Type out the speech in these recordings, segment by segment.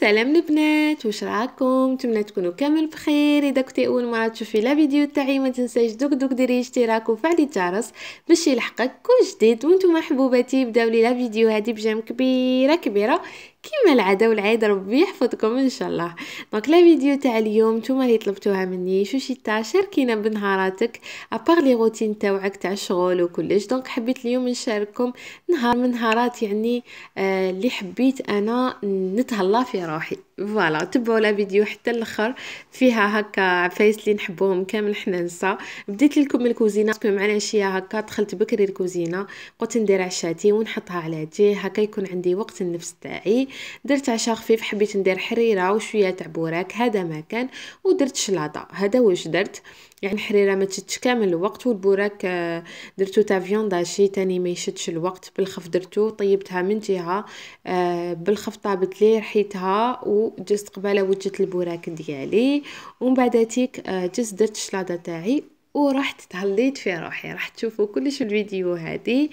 سلام البنات واش راكم نتمنى تكونوا كامل بخير اذا كنتي اول مره تشوفي لا فيديو تاعي ما تنساش دوك دوك ديري اشتراك وفعلي الجرس باش يلحقك كل جديد وانتم حبوباتي بداو لي لا فيديو هذه بجام كبيره كبيره كما العاده والعيد ربي يحفظكم ان شاء الله دونك لا فيديو تاع اليوم نتوما اللي طلبتوها مني شو تاع شاركينا بنهاراتك ابار لي روتين تاعك تاع الشغل وكلش دونك حبيت اليوم نشارككم نهار من نهارات يعني آه، اللي آه حبيت انا نتهلا في روحي فوالا تبعوا لا فيديو حتى الاخر فيها هكا عفايس اللي نحبوهم كامل حنا نسا بديت لكم الكوزينه تكون مع العشيه هكا دخلت بكري الكوزينه قلت ندير عشاتي ونحطها على جي هكا يكون عندي وقت النفس تاعي درت عشاء خفيف حبيت ندير حريره وشويه تاع بوراك هذا ما كان ودرت شلاطه هذا واش درت يعني الحريره ما تشدش كامل الوقت والبوراك آه، درتو تاع شي تاني ما يشدش الوقت بالخف درتو طيبتها من جهه آه، بالخف طابت لي رحيتها وجست قباله وجدت البوراك ديالي ومن بعد تيك آه، جست درت الشلاضه تاعي ورحت تهليت في روحي راح تشوفوا كلش الفيديو هذه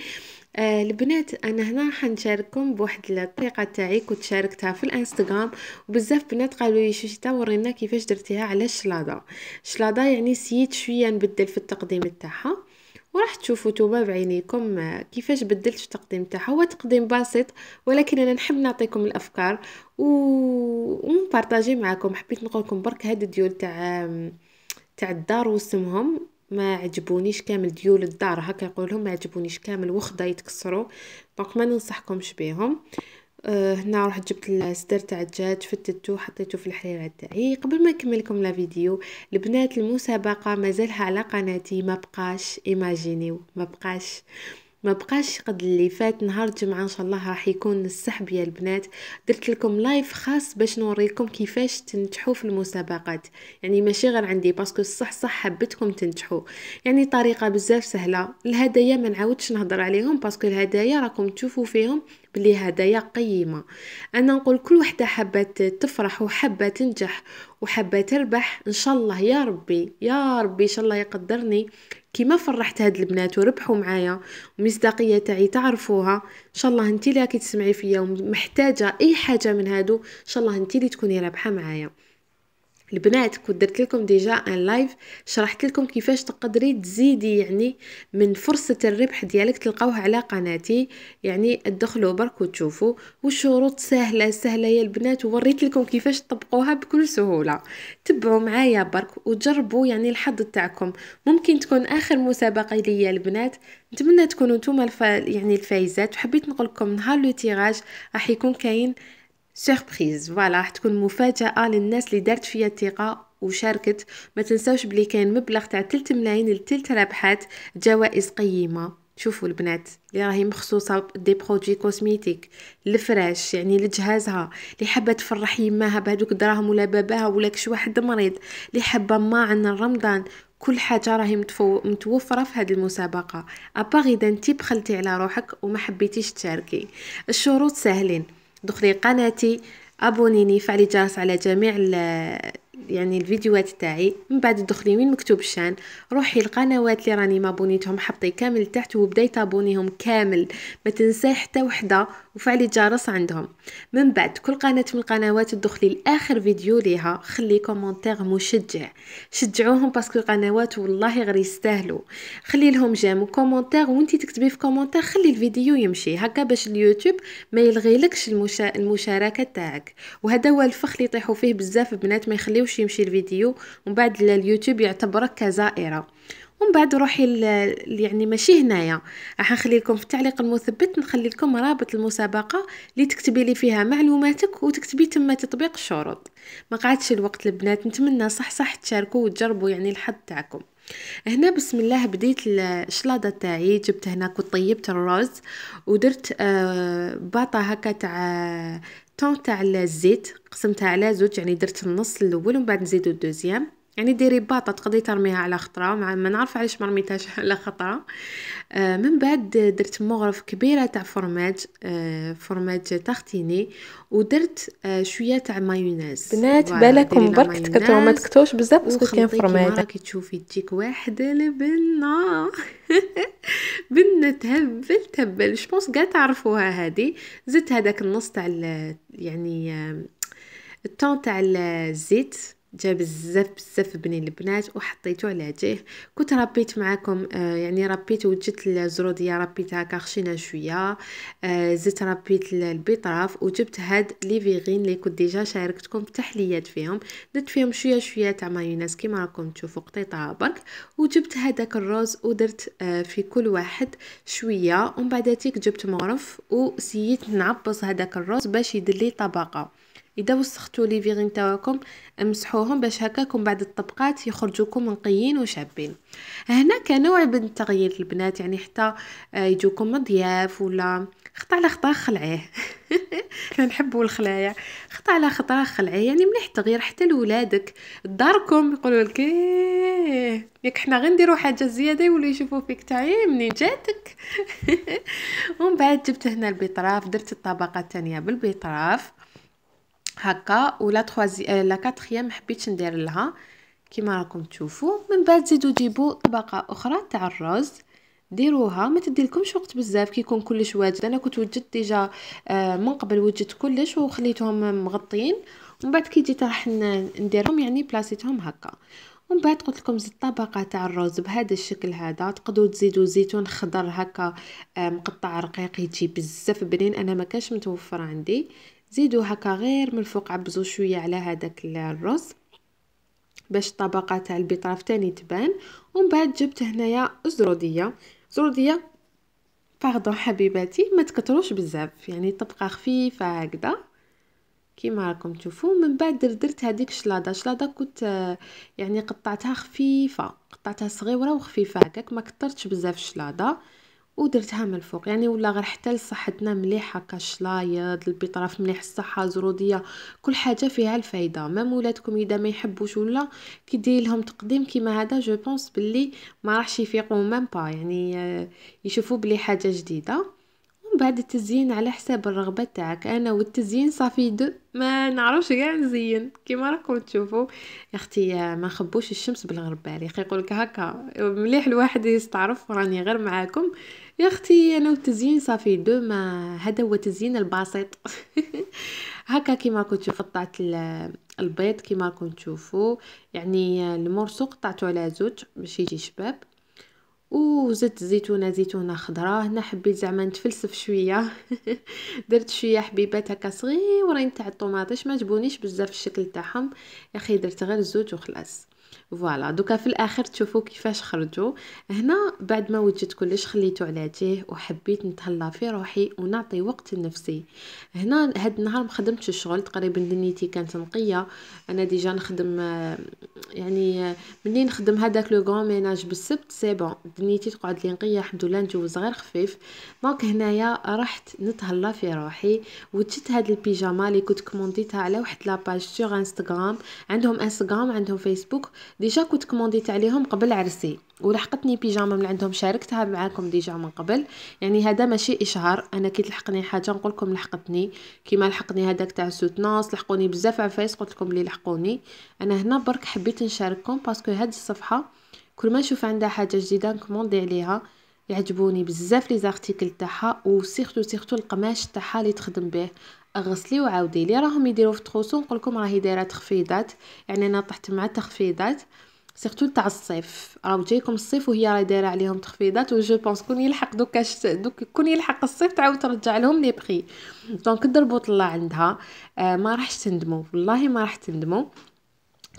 البنات آه، انا هنا نشارككم بواحد الطريقه تاعي كنت شاركتها في الانستغرام وبزاف بنات قالوا لي شتا ورينا كيفاش درتيها على الشلاضه الشلاضه يعني سيت شويه نبدل في التقديم تاعها وراح تشوفوا توما بعينيكم آه، كيفاش بدلت في التقديم تاعها هو تقديم بسيط ولكن انا نحب نعطيكم الافكار و... ونبارطاجي معكم حبيت نقول لكم برك هاد الديول تاع تاع الدار واسمهم ما عجبونيش كامل ديول الدار هكا يقولهم ما عجبونيش كامل وخدا يتكسروا دونك ما ننصحكمش بهم أه هنا رحت جبت الصدر تاع الدجاج فتتو حطيته في الحريره تاعي قبل ما نكمل لكم لا فيديو البنات المسابقه مازالها على قناتي ما بقاش ايماجينيو ما بقاش ما بقاش قد اللي فات نهار الجمعه ان شاء الله راح يكون السحب يا البنات درت لكم لايف خاص باش نوريكم كيفاش تنجحوا في المسابقات يعني ماشي غير عندي باسكو صح صح حبيتكم تنجحوا يعني طريقه بزاف سهله الهدايا ما نعاودش نهضر عليهم باسكو الهدايا راكم تشوفوا فيهم بلي هدايا قيمه انا نقول كل وحده حابه تفرح وحابه تنجح وحابه تربح ان شاء الله يا ربي يا ربي ان شاء الله يقدرني كيما فرحت هاد البنات وربحوا معايا ومصداقيه تاعي تعرفوها ان شاء الله انت اللي راكي تسمعي فيا ومحتاجه اي حاجه من هادو ان شاء الله انت اللي تكوني رابحه معايا البنات كنت درت لكم ديجا ان لايف شرحت لكم كيفاش تقدري تزيدي يعني من فرصه الربح ديالك تلقاوه على قناتي يعني تدخلوا برك وتشوفوا والشروط سهله سهله يا البنات ووريت لكم كيفاش تطبقوها بكل سهوله تبعوا معايا برك وجربوا يعني الحظ تاعكم ممكن تكون اخر مسابقه ليا البنات نتمنى تكونوا نتوما الف... يعني الفايزات وحبيت نقول لكم نهار لو تيراج راح يكون كاين سيربريز فوالا راح تكون مفاجاه للناس اللي دارت فيا الثقه وشاركت ما تنساوش بلي كاين مبلغ تاع 3 ملايين لثلث ربحات جوائز قيمه شوفوا البنات اللي راهي مخصوصه دي برودوي كوزميتيك الفراش يعني لجهازها اللي حابه تفرح يماها بهذوك الدراهم ولا باباها ولا كش واحد مريض اللي حابه ما عندنا رمضان كل حاجه راهي متوفره في هذه المسابقه اباغ اذا انت بخلتي على روحك وما حبيتيش تشاركي الشروط ساهلين دخلي قناتي ابونيني فعلي الجرس على جميع يعني الفيديوهات تاعي من بعد دخلي وين مكتوب الشان روحي القنوات اللي راني ما بونيتهم حطي كامل تحت وبداي تابونيهم كامل ما تنساي حتى وحده وفعلي الجرس عندهم من بعد كل قناه من القنوات دخلي لاخر فيديو ليها خلي كومونتير مشجع شجعوهم باسكو القنوات والله غير يستاهلوا خلي لهم جيم وكومونتير وانت تكتبي في كومونتير خلي الفيديو يمشي هكا باش اليوتيوب ما يلغيلكش المشا... المشاركه تاعك وهذا هو الفخ اللي يطيحوا فيه بزاف بنات ما يخليوش باش يمشي الفيديو ومن بعد اليوتيوب يعتبرك كزائره ومن بعد روحي يعني ماشي هنايا راح نخلي لكم في التعليق المثبت نخلي لكم رابط المسابقه اللي تكتبي لي فيها معلوماتك وتكتبي تم تطبيق الشروط ما قعدش الوقت البنات نتمنى صح صح تشاركوا وتجربوا يعني الحظ تاعكم هنا بسم الله بديت الشلاضه تاعي جبت هناك وطيبت طيبت الرز ودرت آه، باطه هكا تاع طون تاع الزيت قسمتها على زوج يعني درت النص الاول ومن بعد نزيدو الدوزيام يعني ديري باطه تقدري ترميها على خطره مع ما نعرف علاش ما رميتهاش على خطره آه، من بعد درت مغرف كبيره تاع فرماج آه، فرماج تختيني ودرت آه، شويه تاع مايونيز بنات بالكم برك تكتو ما تكتوش بزاف باسكو كاين فرماج كي تشوفي تجيك واحده لبنه بنه تهبل تهبل جوبونس كاع تعرفوها هذه زدت هذاك النص تاع يعني الطون تاع الزيت جا بزاف بزاف بنين البنات وحطيته على جيه كنت ربيت معاكم آه، يعني ربيت وجدت الزروديه ربيتها كرشينه شويه آه، زدت ربيت البطراف وجبت هاد لي فيغين اللي كنت ديجا شاركتكم التحليات فيهم درت فيهم شويه شويه تاع مايونيز كيما راكم تشوفوا قطيطه برك وجبت هذاك الروز ودرت آه، في كل واحد شويه ومن بعد تيك جبت مغرف وسيت نعبص هذاك الروز باش يدلي طبقه اذا وسختوا لي فيغين تاعكم امسحوهم باش هكاكم بعد الطبقات يخرجوكم نقيين وشابين هنا كنوع من التغيير البنات يعني حتى آه، يجوكم مضياف ولا خطا على خطا خلعيه كنحبوا الخلايا خطا على خطا خلعيه يعني مليح تغيير حتى لولادك داركم يقولوا لك إيه، ياك حنا غير نديرو حاجه زياده يوليو يشوفوا فيك تعي منين جاتك ومن بعد جبت هنا البيطراف درت الطبقه الثانيه بالبيطراف هكا ولا تخوازي... آه، لا كاتريام حبيت ندير لها كيما راكم تشوفوا من بعد زيدوا جيبوا طبقه اخرى تاع الرز ديروها ما تديلكمش وقت بزاف كيكون كلش واجد انا كنت وجدت ديجا آه، من قبل وجدت كلش وخليتهم مغطين ومن بعد كي جيت راح نديرهم يعني بلاصيتهم هكا ومن بعد قلت لكم زيد طبقه تاع الرز بهذا الشكل هذا تقدروا تزيدوا زيتون خضر هكا آه، مقطع رقيق يجي بزاف بنين انا ما كانش متوفر عندي زيدو هكا غير من الفوق عبزو شويه على هذاك الرز باش الطبقه تاع البطراف تاني تبان ومن بعد جبت هنايا زروديه زروديه باردون حبيباتي ما تكتروش بزاف يعني طبقه خفيفه هكذا كيما راكم تشوفوا من بعد دردرت هذيك الشلاضه شلاضه كنت يعني قطعتها خفيفه قطعتها صغيره وخفيفه هكاك ما كثرتش بزاف الشلاضه ودرتها من الفوق يعني ولا غير حتى لصحتنا مليحه هكا الشلايض البطراف مليح الصحه زروديه كل حاجه فيها الفايده مام ولادكم اذا ما يحبوش ولا كي لهم تقديم كيما هذا جو بونس بلي ما راحش يفيقوا ميم با يعني آه، يشوفوا بلي حاجه جديده ومن بعد التزيين على حساب الرغبه تاعك انا والتزيين صافي دو ما نعرفش كاع نزين كيما راكم تشوفوا يا اختي آه، ما خبوش الشمس بالغربال يا اخي يقولك هكا مليح الواحد يستعرف راني غير معاكم يا اختي انا والتزيين صافي دو ما هذا هو التزيين البسيط هكا كيما كنتو تشوفوا قطعت البيض كيما راكم تشوفوا يعني المرسو قطعته على زوج باش يجي شباب وزدت زيتونه زيتونه خضراء هنا حبيت زعما نتفلسف شويه درت شويه حبيبات هكا صغيورين تاع الطوماطيش ما جبونيش بزاف الشكل تاعهم يا اخي درت غير زوج وخلاص فوالا دوكا في الاخر تشوفوا كيفاش خرجوا هنا بعد ما وجدت كلش خليته على جيه وحبيت نتهلا في روحي ونعطي وقت لنفسي هنا هاد النهار ما خدمتش الشغل تقريبا دنيتي كانت نقيه انا ديجا نخدم آه، يعني ملي نخدم هذاك لو غون ميناج بالسبت سي بون دنيتي تقعد لي نقيه الحمد لله نجوز غير خفيف دونك هنايا رحت نتهلا في روحي وجدت هاد البيجاما اللي كنت كومونديتها على واحد لاباج سوغ انستغرام عندهم انستغرام عندهم فيسبوك ديجا كنت كومونديت عليهم قبل عرسي ولحقتني بيجاما من عندهم شاركتها معاكم ديجا من قبل يعني هذا ماشي اشهار انا كي تلحقني حاجه نقول لكم لحقتني كيما لحقني هذاك تاع سوتناس لحقوني بزاف عفايس قلت لكم لي لحقوني انا هنا برك حبيت نشارككم باسكو هاد الصفحه كل ما نشوف عندها حاجه جديده نكوموندي عليها يعجبوني بزاف لي زارتيكل تاعها وسيرتو سيرتو القماش تاعها اللي تخدم به غسلي وعاودي لي راهم يديروا في نقول نقولكم راهي دايره تخفيضات يعني انا طحت مع التخفيضات سيرتو تاع الصيف راهو جايكم الصيف وهي راهي دايره عليهم تخفيضات و جو بونس كون يلحق دوكا دوك كون يلحق الصيف تعاود ترجع لهم لي بري دونك ضربوا طلع عندها آه ما راحش تندموا والله ما راح تندموا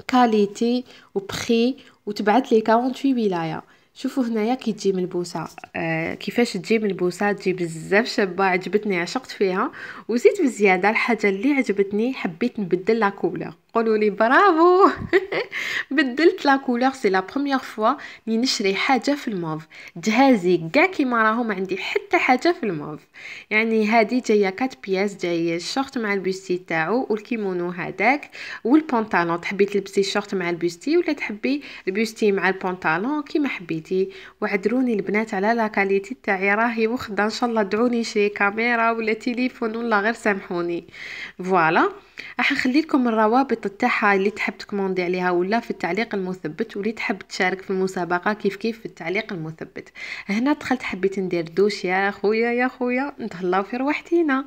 كاليتي وبخي وتبعت لي 48 ولايه شوفوا هنايا كي تجي من البوسه آه كيفاش تجي من البوسه تجي بزاف شابه عجبتني عشقت فيها وزيت بزياده الحاجه اللي عجبتني حبيت نبدل لا كولور قولوا لي برافو بدلت لا كولور سي لا بروميير فوا لي نشري حاجه في الموف جهازي كاع كيما راهو ما عندي حتى حاجه في الموف يعني هذه جايه كات بياس جايه الشورت مع البوستي تاعو والكيمونو هذاك والبونطالون تحبي تلبسي الشورت مع البوستي ولا تحبي البوستي مع البونطالون كيما حبيتي وعذروني البنات على لا كاليتي تاعي راهي وخده ان شاء الله دعوني شي كاميرا ولا تليفون ولا غير سامحوني فوالا voilà. راح نخلي لكم الروابط تاعها اللي تحب تكوموندي عليها ولا في التعليق المثبت واللي تحب تشارك في المسابقه كيف كيف في التعليق المثبت هنا دخلت حبيت ندير دوش يا خويا يا خويا نتهلاو في روحتينا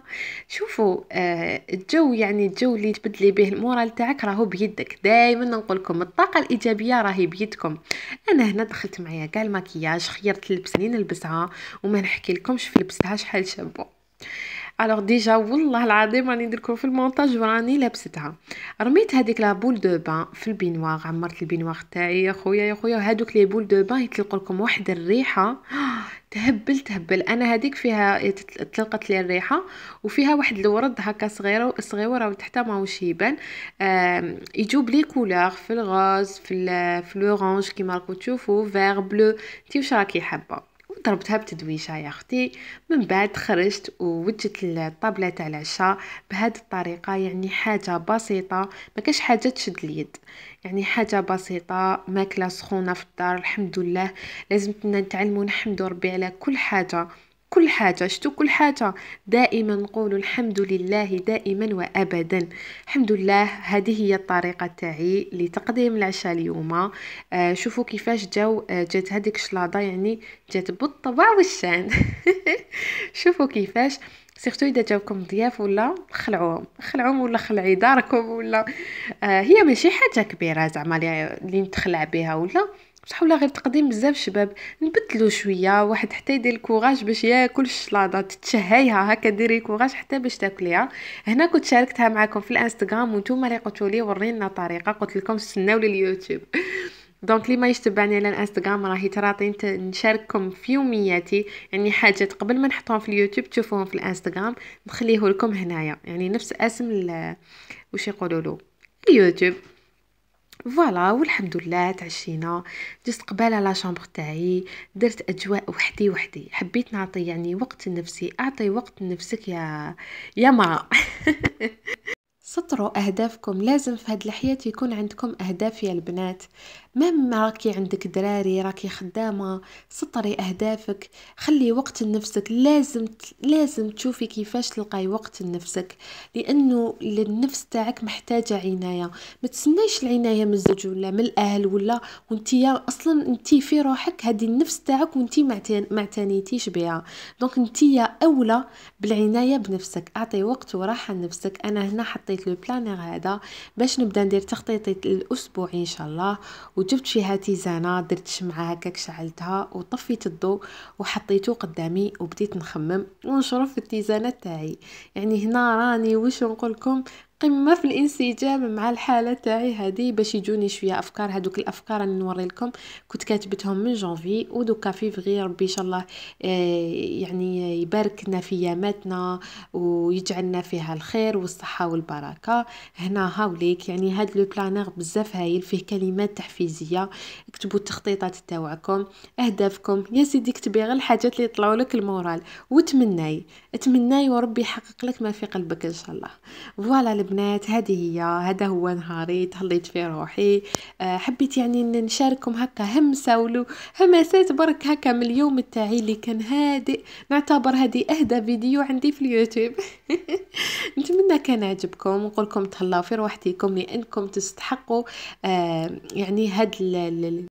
شوفوا آه، الجو يعني الجو اللي تبدلي به المورال تاعك راهو بيدك دائما نقول لكم الطاقه الايجابيه راهي بيدكم انا هنا دخلت معايا كاع المكياج خيرت اللبس اللي نلبسها وما نحكي لكمش في لبسها شحال شابه الوغ ديجا والله العظيم راني نديركم في المونتاج وراني لابستها رميت هذيك لا بول دو بان في البينواغ عمرت البينواغ تاعي يا خويا يا خويا وهذوك لي بول دو بان يتلقوا لكم واحد الريحه تهبل تهبل انا هذيك فيها تلقت لي الريحه وفيها واحد الورد هكا صغيره صغيره وتحتها ماهوش يبان يجوب لي كولور في الغاز في في لورانج كيما راكم تشوفوا فيغ بلو انت واش راكي حابه ضربتها بتدويشه يا اختي من بعد خرجت ووجدت الطابله تاع العشاء بهذه الطريقه يعني حاجه بسيطه ما كاش حاجه تشد اليد يعني حاجه بسيطه ماكله سخونه في الدار الحمد لله لازم نتعلموا نحمدوا ربي على كل حاجه كل حاجة شتو كل حاجة دائما نقول الحمد لله دائما وأبدا الحمد لله هذه هي الطريقة تاعي لتقديم العشاء اليوم آه شوفوا كيفاش جاو آه جات هذيك شلاضة يعني جات بالطبع والشان شوفوا كيفاش سيرتو اذا جاوكم ضياف ولا خلعوهم خلعوهم ولا خلعي داركم ولا آه هي ماشي حاجه كبيره زعما اللي نتخلع بها ولا ولا غير تقديم بزاف شباب نبدلو شويه واحد حتى يدير الكوراج باش ياكل الشلاضه تتشهيها هكا ديري كوراج حتى باش تاكليها هنا كنت شاركتها معكم في الانستغرام وانتم اللي قلتوا لي ورينا طريقه قلت لكم استناو اليوتيوب دونك اللي ما يتبعني على الانستغرام راهي تراطي نشارككم في يومياتي يعني حاجات قبل ما نحطهم في اليوتيوب تشوفوهم في الانستغرام نخليه لكم هنايا يعني نفس اسم واش يقولوا له اليوتيوب فوالا والحمد لله تعشينا جست قباله لا شامبر تاعي درت اجواء وحدي وحدي حبيت نعطي يعني وقت لنفسي اعطي وقت لنفسك يا يا ما سطروا اهدافكم لازم في هاد الحياه يكون عندكم اهداف يا البنات مهما راكي عندك دراري راكي خدامه سطري اهدافك خلي وقت لنفسك لازم لازم تشوفي كيفاش تلقاي وقت لنفسك لانه النفس تاعك محتاجه عنايه ما تسنيش العنايه من الزوج ولا من الاهل ولا وانتي اصلا انتي في روحك هذه النفس تاعك وانتي ما اعتنيتيش بها دونك انتي اولى بالعنايه بنفسك اعطي وقت وراحه لنفسك انا هنا حطيت لو بلانير هذا باش نبدا ندير تخطيطي الاسبوعي ان شاء الله وجبت شي هاتيزانه درت شمعه هكاك شعلتها وطفيت الضوء وحطيته قدامي وبديت نخمم ونشرب في التيزانه تاعي يعني هنا راني واش نقولكم قمة في الانسجام مع الحالة تاعي هذه باش يجوني شوية افكار هذوك الافكار راني نوري لكم كنت كاتبتهم من جونفي ودوكا فيفغي ربي ان شاء الله آه، يعني يبارك لنا في ياماتنا ويجعلنا فيها الخير والصحة والبركة هنا هاوليك يعني هاد لو بلانير بزاف هايل فيه كلمات تحفيزية اكتبوا التخطيطات تاعكم اهدافكم يا سيدي كتبي غير الحاجات اللي يطلعوا لك المورال وتمناي تمناي وربي يحقق لك ما في قلبك ان شاء الله فوالا البنات هذه هي هذا هو نهاري تهليت فيه روحي آه، حبيت يعني نشارككم هكا همسه ولو همسات برك هكا من اليوم تاعي اللي كان هادئ نعتبر هذه اهدى فيديو عندي في اليوتيوب نتمنى كان عجبكم ونقول لكم تهلاو في روحتكم لانكم تستحقوا آه، يعني هاد